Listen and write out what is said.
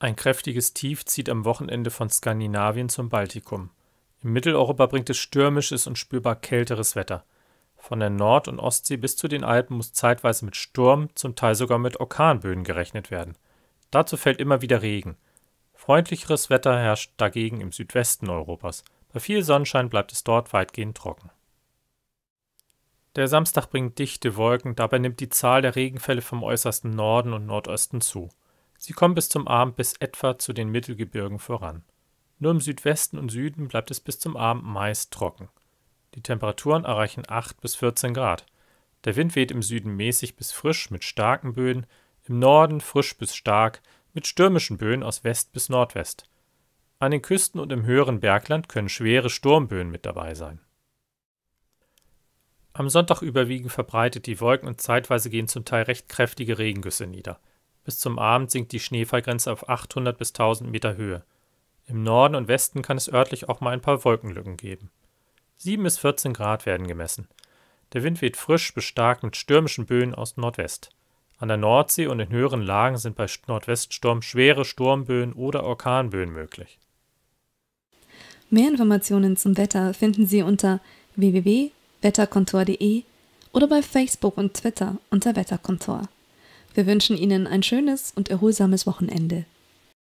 Ein kräftiges Tief zieht am Wochenende von Skandinavien zum Baltikum. In Mitteleuropa bringt es stürmisches und spürbar kälteres Wetter. Von der Nord- und Ostsee bis zu den Alpen muss zeitweise mit Sturm, zum Teil sogar mit Orkanböen gerechnet werden. Dazu fällt immer wieder Regen. Freundlicheres Wetter herrscht dagegen im Südwesten Europas. Bei viel Sonnenschein bleibt es dort weitgehend trocken. Der Samstag bringt dichte Wolken, dabei nimmt die Zahl der Regenfälle vom äußersten Norden und Nordosten zu. Sie kommen bis zum Abend bis etwa zu den Mittelgebirgen voran. Nur im Südwesten und Süden bleibt es bis zum Abend meist trocken. Die Temperaturen erreichen 8 bis 14 Grad. Der Wind weht im Süden mäßig bis frisch mit starken Böen, im Norden frisch bis stark mit stürmischen Böen aus West bis Nordwest. An den Küsten und im höheren Bergland können schwere Sturmböen mit dabei sein. Am Sonntag überwiegend verbreitet die Wolken und zeitweise gehen zum Teil recht kräftige Regengüsse nieder. Bis zum Abend sinkt die Schneefallgrenze auf 800 bis 1000 Meter Höhe. Im Norden und Westen kann es örtlich auch mal ein paar Wolkenlücken geben. 7 bis 14 Grad werden gemessen. Der Wind weht frisch bis stark mit stürmischen Böen aus Nordwest. An der Nordsee und in höheren Lagen sind bei Nordweststurm schwere Sturmböen oder Orkanböen möglich. Mehr Informationen zum Wetter finden Sie unter www.wetterkontor.de oder bei Facebook und Twitter unter Wetterkontor. Wir wünschen Ihnen ein schönes und erholsames Wochenende.